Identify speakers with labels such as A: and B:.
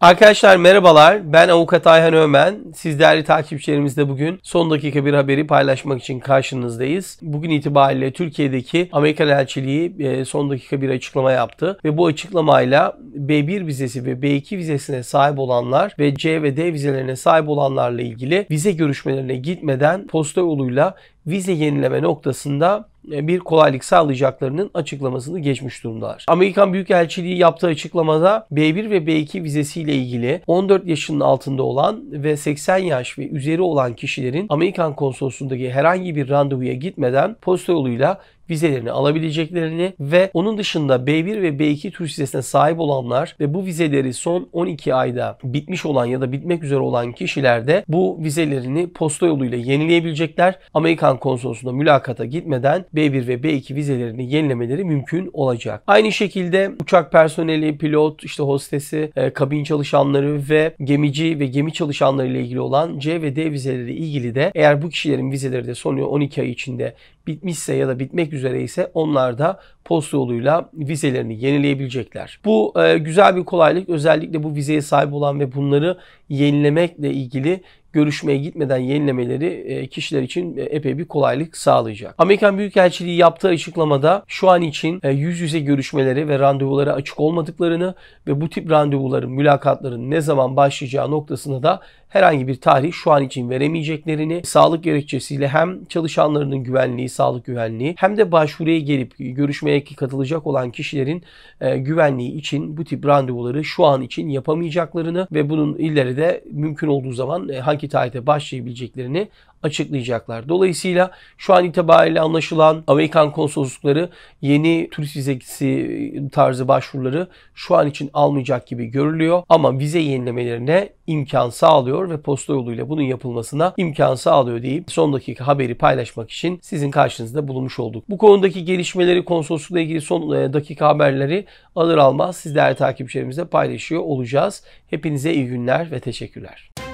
A: Arkadaşlar merhabalar. Ben avukat Ayhan Ömen. Sizleri değerli takipçilerimizle bugün son dakika bir haberi paylaşmak için karşınızdayız. Bugün itibariyle Türkiye'deki Amerikan elçiliği e, son dakika bir açıklama yaptı ve bu açıklamayla B1 vizesi ve B2 vizesine sahip olanlar ve C ve D vizelerine sahip olanlarla ilgili vize görüşmelerine gitmeden posta yoluyla vize yenileme noktasında e, bir kolaylık sağlayacaklarının açıklamasını geçmiş durumdalar. Amerikan Büyükelçiliği yaptığı açıklamada B1 ve B2 vizesiyle ilgili 14 yaşının altında olan ve 80 yaş ve üzeri olan kişilerin Amerikan konsolosundaki herhangi bir randevuya gitmeden posta yoluyla vizelerini alabileceklerini ve onun dışında B1 ve B2 turist vizesine sahip olanlar ve bu vizeleri son 12 ayda bitmiş olan ya da bitmek üzere olan kişilerde bu vizelerini posta yoluyla yenileyebilecekler. Amerikan konsolosluğuna mülakata gitmeden B1 ve B2 vizelerini yenilemeleri mümkün olacak. Aynı şekilde uçak personeli, pilot, işte hostesi, e, kabin çalışanları ve gemici ve gemi çalışanları ile ilgili olan C ve D vizeleri ilgili de eğer bu kişilerin vizeleri de son 12 ay içinde bitmişse ya da bitmek üzere ise onlar da posta yoluyla vizelerini yenileyebilecekler. Bu e, güzel bir kolaylık özellikle bu vizeye sahip olan ve bunları yenilemekle ilgili görüşmeye gitmeden yenilemeleri e, kişiler için e, epey bir kolaylık sağlayacak. Amerikan Büyükelçiliği yaptığı açıklamada şu an için e, yüz yüze görüşmeleri ve randevuları açık olmadıklarını ve bu tip randevuların, mülakatların ne zaman başlayacağı noktasında da herhangi bir tarih şu an için veremeyeceklerini, sağlık gerekçesiyle hem çalışanlarının güvenliği, sağlık güvenliği hem de başvuruya gelip görüşmeye katılacak olan kişilerin e, güvenliği için bu tip randevuları şu an için yapamayacaklarını ve bunun ileride mümkün olduğu zaman e, hangi tarihte başlayabileceklerini açıklayacaklar. Dolayısıyla şu an itibariyle anlaşılan Amerikan konsoloslukları yeni turist vizesi tarzı başvuruları şu an için almayacak gibi görülüyor. Ama vize yenilemelerine imkan sağlıyor ve posta yoluyla bunun yapılmasına imkan sağlıyor deyip son dakika haberi paylaşmak için sizin karşınızda bulunmuş olduk. Bu konudaki gelişmeleri konsoloslukla ilgili son e, dakika haberleri alır almaz sizler takipçilerimize paylaşıyor olacağız. Hepinize iyi günler ve teşekkürler.